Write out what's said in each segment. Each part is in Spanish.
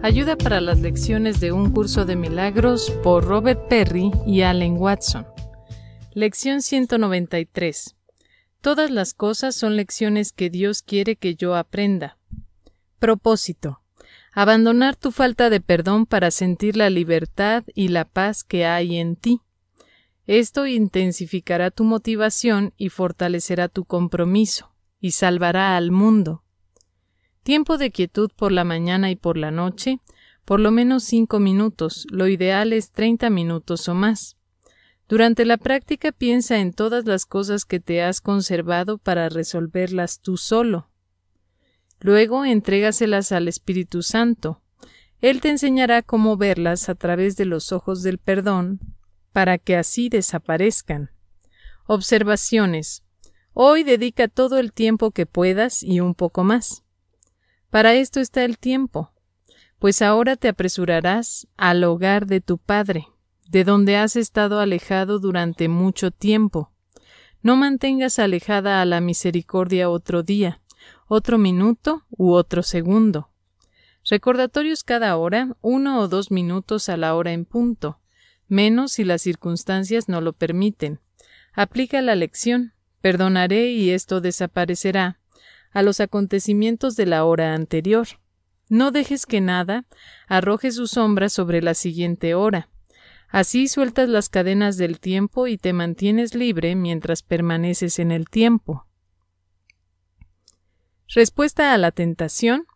Ayuda para las lecciones de un curso de milagros por Robert Perry y Allen Watson. Lección 193. Todas las cosas son lecciones que Dios quiere que yo aprenda. Propósito. Abandonar tu falta de perdón para sentir la libertad y la paz que hay en ti. Esto intensificará tu motivación y fortalecerá tu compromiso, y salvará al mundo. Tiempo de quietud por la mañana y por la noche, por lo menos cinco minutos, lo ideal es 30 minutos o más. Durante la práctica piensa en todas las cosas que te has conservado para resolverlas tú solo. Luego entrégaselas al Espíritu Santo. Él te enseñará cómo verlas a través de los ojos del perdón, para que así desaparezcan. Observaciones. Hoy dedica todo el tiempo que puedas y un poco más. Para esto está el tiempo, pues ahora te apresurarás al hogar de tu Padre, de donde has estado alejado durante mucho tiempo. No mantengas alejada a la misericordia otro día, otro minuto u otro segundo. Recordatorios cada hora, uno o dos minutos a la hora en punto, menos si las circunstancias no lo permiten. Aplica la lección, perdonaré y esto desaparecerá a los acontecimientos de la hora anterior. No dejes que nada arroje su sombra sobre la siguiente hora. Así sueltas las cadenas del tiempo y te mantienes libre mientras permaneces en el tiempo. Respuesta a la tentación.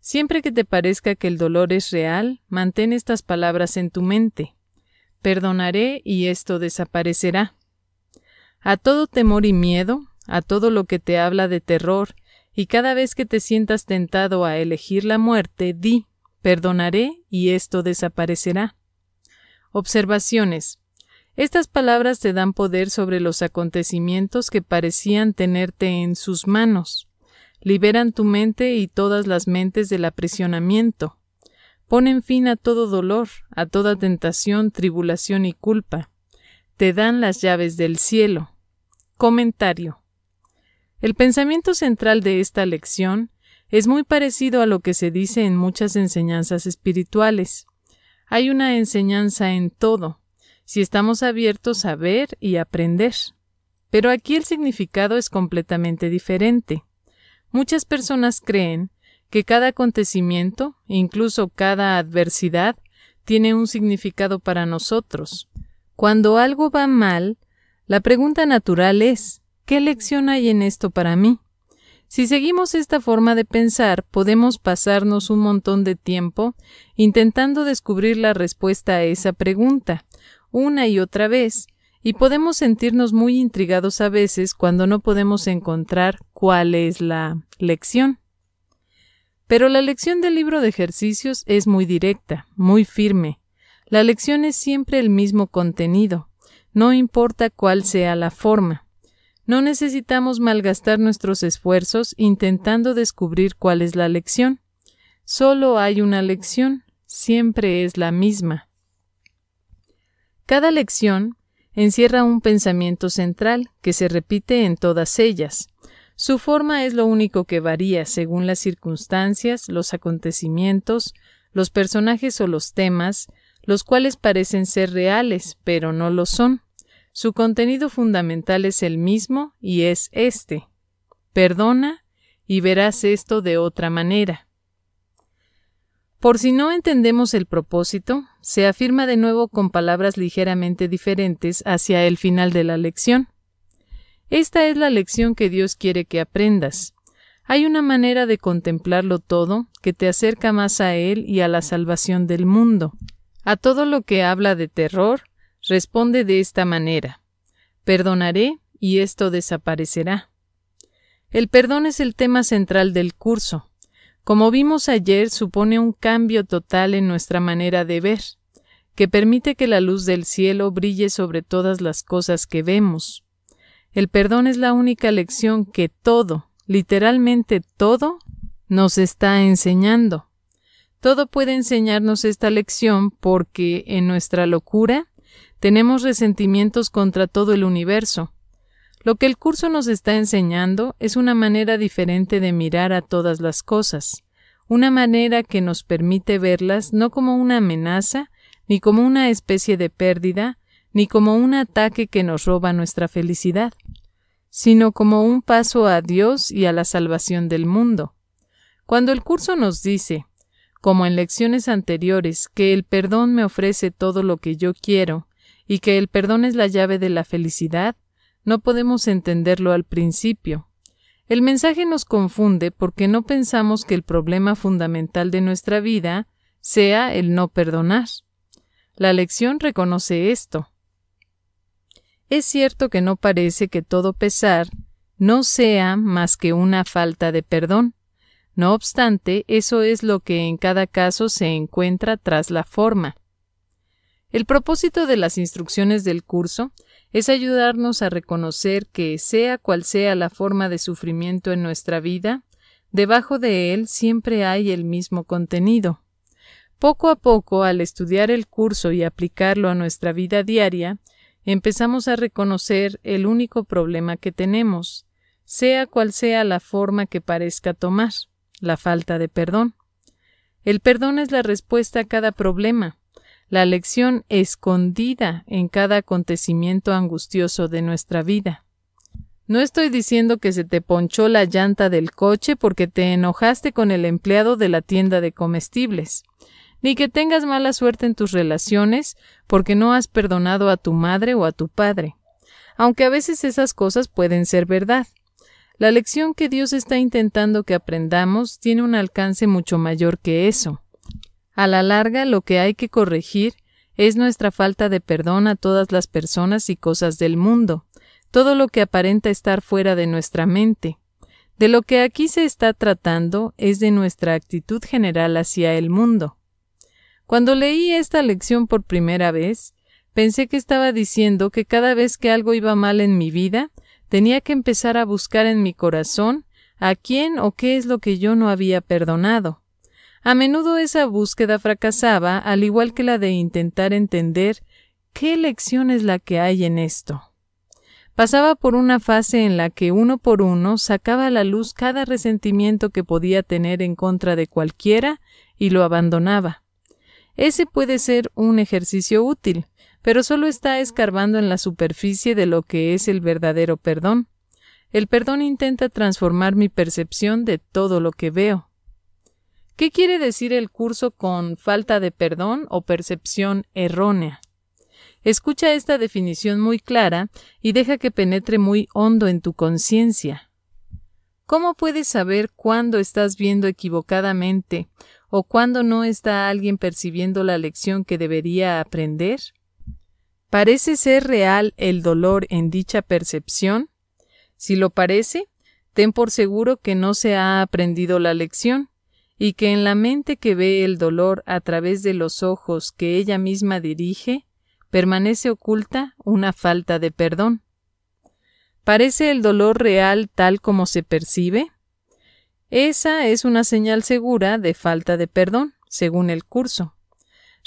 Siempre que te parezca que el dolor es real, mantén estas palabras en tu mente. Perdonaré y esto desaparecerá. A todo temor y miedo, a todo lo que te habla de terror y cada vez que te sientas tentado a elegir la muerte, di, perdonaré y esto desaparecerá. Observaciones. Estas palabras te dan poder sobre los acontecimientos que parecían tenerte en sus manos. Liberan tu mente y todas las mentes del aprisionamiento. Ponen fin a todo dolor, a toda tentación, tribulación y culpa. Te dan las llaves del cielo. Comentario. El pensamiento central de esta lección es muy parecido a lo que se dice en muchas enseñanzas espirituales. Hay una enseñanza en todo, si estamos abiertos a ver y aprender. Pero aquí el significado es completamente diferente. Muchas personas creen que cada acontecimiento, incluso cada adversidad, tiene un significado para nosotros. Cuando algo va mal, la pregunta natural es ¿Qué lección hay en esto para mí? Si seguimos esta forma de pensar, podemos pasarnos un montón de tiempo intentando descubrir la respuesta a esa pregunta, una y otra vez, y podemos sentirnos muy intrigados a veces cuando no podemos encontrar cuál es la lección. Pero la lección del libro de ejercicios es muy directa, muy firme. La lección es siempre el mismo contenido, no importa cuál sea la forma. No necesitamos malgastar nuestros esfuerzos intentando descubrir cuál es la lección. Solo hay una lección, siempre es la misma. Cada lección encierra un pensamiento central que se repite en todas ellas. Su forma es lo único que varía según las circunstancias, los acontecimientos, los personajes o los temas, los cuales parecen ser reales, pero no lo son. Su contenido fundamental es el mismo y es este. Perdona y verás esto de otra manera. Por si no entendemos el propósito, se afirma de nuevo con palabras ligeramente diferentes hacia el final de la lección. Esta es la lección que Dios quiere que aprendas. Hay una manera de contemplarlo todo que te acerca más a Él y a la salvación del mundo. A todo lo que habla de terror, Responde de esta manera, perdonaré y esto desaparecerá. El perdón es el tema central del curso. Como vimos ayer, supone un cambio total en nuestra manera de ver, que permite que la luz del cielo brille sobre todas las cosas que vemos. El perdón es la única lección que todo, literalmente todo, nos está enseñando. Todo puede enseñarnos esta lección porque, en nuestra locura, tenemos resentimientos contra todo el universo. Lo que el curso nos está enseñando es una manera diferente de mirar a todas las cosas, una manera que nos permite verlas no como una amenaza, ni como una especie de pérdida, ni como un ataque que nos roba nuestra felicidad, sino como un paso a Dios y a la salvación del mundo. Cuando el curso nos dice, como en lecciones anteriores, que el perdón me ofrece todo lo que yo quiero, y que el perdón es la llave de la felicidad, no podemos entenderlo al principio. El mensaje nos confunde porque no pensamos que el problema fundamental de nuestra vida sea el no perdonar. La lección reconoce esto. Es cierto que no parece que todo pesar no sea más que una falta de perdón. No obstante, eso es lo que en cada caso se encuentra tras la forma. El propósito de las instrucciones del curso es ayudarnos a reconocer que, sea cual sea la forma de sufrimiento en nuestra vida, debajo de él siempre hay el mismo contenido. Poco a poco, al estudiar el curso y aplicarlo a nuestra vida diaria, empezamos a reconocer el único problema que tenemos, sea cual sea la forma que parezca tomar, la falta de perdón. El perdón es la respuesta a cada problema, la lección escondida en cada acontecimiento angustioso de nuestra vida. No estoy diciendo que se te ponchó la llanta del coche porque te enojaste con el empleado de la tienda de comestibles, ni que tengas mala suerte en tus relaciones porque no has perdonado a tu madre o a tu padre, aunque a veces esas cosas pueden ser verdad. La lección que Dios está intentando que aprendamos tiene un alcance mucho mayor que eso. A la larga lo que hay que corregir es nuestra falta de perdón a todas las personas y cosas del mundo, todo lo que aparenta estar fuera de nuestra mente. De lo que aquí se está tratando es de nuestra actitud general hacia el mundo. Cuando leí esta lección por primera vez, pensé que estaba diciendo que cada vez que algo iba mal en mi vida, tenía que empezar a buscar en mi corazón a quién o qué es lo que yo no había perdonado. A menudo esa búsqueda fracasaba, al igual que la de intentar entender qué lección es la que hay en esto. Pasaba por una fase en la que uno por uno sacaba a la luz cada resentimiento que podía tener en contra de cualquiera y lo abandonaba. Ese puede ser un ejercicio útil, pero solo está escarbando en la superficie de lo que es el verdadero perdón. El perdón intenta transformar mi percepción de todo lo que veo. ¿Qué quiere decir el curso con falta de perdón o percepción errónea? Escucha esta definición muy clara y deja que penetre muy hondo en tu conciencia. ¿Cómo puedes saber cuándo estás viendo equivocadamente o cuándo no está alguien percibiendo la lección que debería aprender? ¿Parece ser real el dolor en dicha percepción? Si lo parece, ten por seguro que no se ha aprendido la lección y que en la mente que ve el dolor a través de los ojos que ella misma dirige, permanece oculta una falta de perdón. ¿Parece el dolor real tal como se percibe? Esa es una señal segura de falta de perdón, según el curso.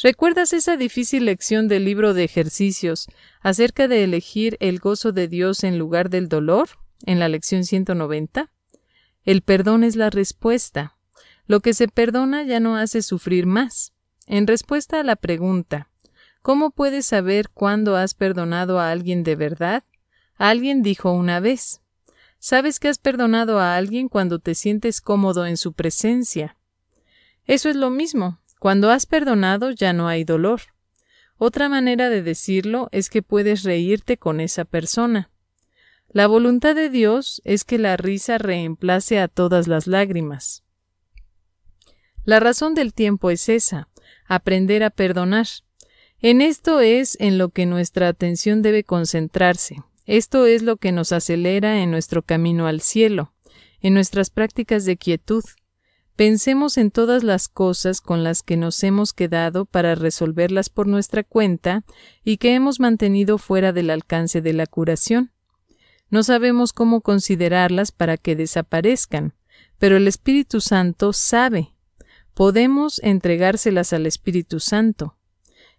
¿Recuerdas esa difícil lección del libro de ejercicios acerca de elegir el gozo de Dios en lugar del dolor, en la lección 190? El perdón es la respuesta. Lo que se perdona ya no hace sufrir más. En respuesta a la pregunta, ¿cómo puedes saber cuándo has perdonado a alguien de verdad? Alguien dijo una vez, sabes que has perdonado a alguien cuando te sientes cómodo en su presencia. Eso es lo mismo, cuando has perdonado ya no hay dolor. Otra manera de decirlo es que puedes reírte con esa persona. La voluntad de Dios es que la risa reemplace a todas las lágrimas. La razón del tiempo es esa, aprender a perdonar. En esto es en lo que nuestra atención debe concentrarse. Esto es lo que nos acelera en nuestro camino al cielo, en nuestras prácticas de quietud. Pensemos en todas las cosas con las que nos hemos quedado para resolverlas por nuestra cuenta y que hemos mantenido fuera del alcance de la curación. No sabemos cómo considerarlas para que desaparezcan, pero el Espíritu Santo sabe podemos entregárselas al Espíritu Santo.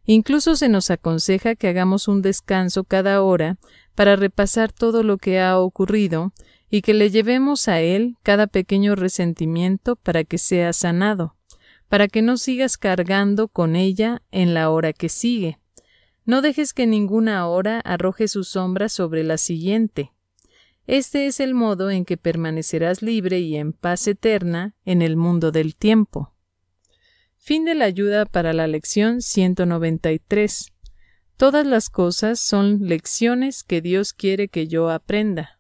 Incluso se nos aconseja que hagamos un descanso cada hora para repasar todo lo que ha ocurrido y que le llevemos a Él cada pequeño resentimiento para que sea sanado, para que no sigas cargando con ella en la hora que sigue. No dejes que ninguna hora arroje su sombra sobre la siguiente. Este es el modo en que permanecerás libre y en paz eterna en el mundo del tiempo. Fin de la ayuda para la lección 193. Todas las cosas son lecciones que Dios quiere que yo aprenda.